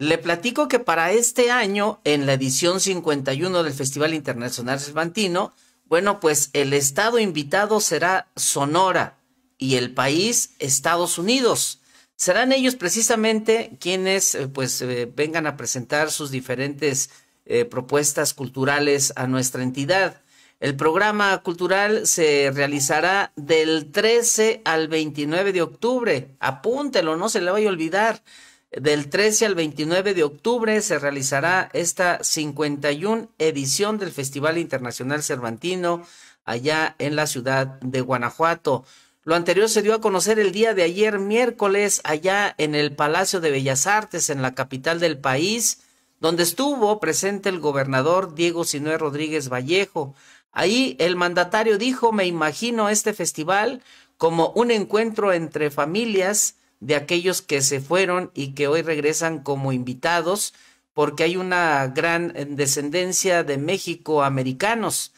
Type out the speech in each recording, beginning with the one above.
Le platico que para este año, en la edición 51 del Festival Internacional Cervantino, bueno, pues el estado invitado será Sonora y el país Estados Unidos. Serán ellos precisamente quienes eh, pues eh, vengan a presentar sus diferentes eh, propuestas culturales a nuestra entidad. El programa cultural se realizará del 13 al 29 de octubre. Apúntelo, no se le vaya a olvidar. Del 13 al 29 de octubre se realizará esta 51 edición del Festival Internacional Cervantino allá en la ciudad de Guanajuato. Lo anterior se dio a conocer el día de ayer miércoles allá en el Palacio de Bellas Artes en la capital del país, donde estuvo presente el gobernador Diego Sinué Rodríguez Vallejo. Ahí el mandatario dijo, me imagino este festival como un encuentro entre familias de aquellos que se fueron y que hoy regresan como invitados, porque hay una gran eh, descendencia de México-americanos.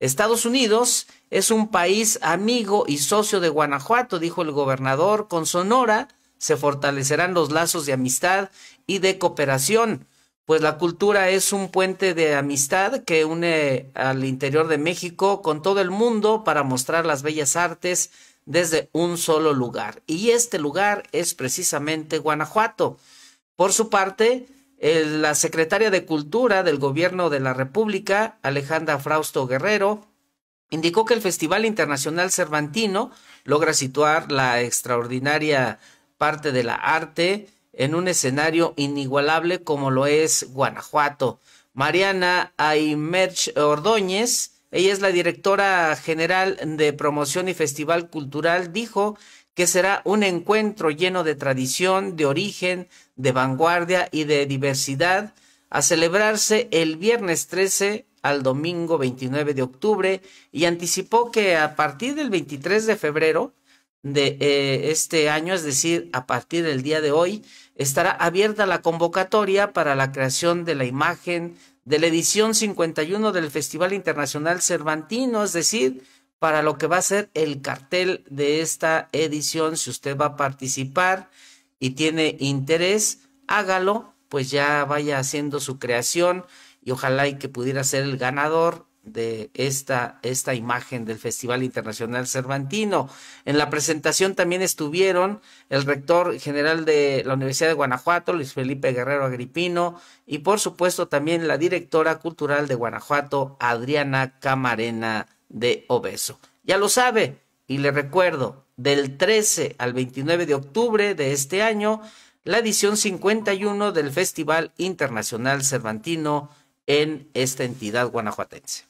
Estados Unidos es un país amigo y socio de Guanajuato, dijo el gobernador. Con Sonora se fortalecerán los lazos de amistad y de cooperación, pues la cultura es un puente de amistad que une eh, al interior de México con todo el mundo para mostrar las bellas artes, desde un solo lugar. Y este lugar es precisamente Guanajuato. Por su parte, la secretaria de Cultura del Gobierno de la República, Alejandra Frausto Guerrero, indicó que el Festival Internacional Cervantino logra situar la extraordinaria parte de la arte en un escenario inigualable como lo es Guanajuato. Mariana Aymerch Ordóñez, ella es la directora general de promoción y festival cultural, dijo que será un encuentro lleno de tradición, de origen, de vanguardia y de diversidad, a celebrarse el viernes 13 al domingo 29 de octubre y anticipó que a partir del 23 de febrero de eh, este año, es decir, a partir del día de hoy, estará abierta la convocatoria para la creación de la imagen de la edición 51 del Festival Internacional Cervantino, es decir, para lo que va a ser el cartel de esta edición. Si usted va a participar y tiene interés, hágalo, pues ya vaya haciendo su creación y ojalá y que pudiera ser el ganador de esta, imagen del Festival Internacional Cervantino. En la presentación también estuvieron el rector general de la Universidad de Guanajuato, Luis Felipe Guerrero Agripino, y por supuesto también la directora cultural de Guanajuato, Adriana Camarena de Obeso. Ya lo sabe, y le recuerdo, del 13 al 29 de octubre de este año, la edición 51 del Festival Internacional Cervantino en esta entidad guanajuatense.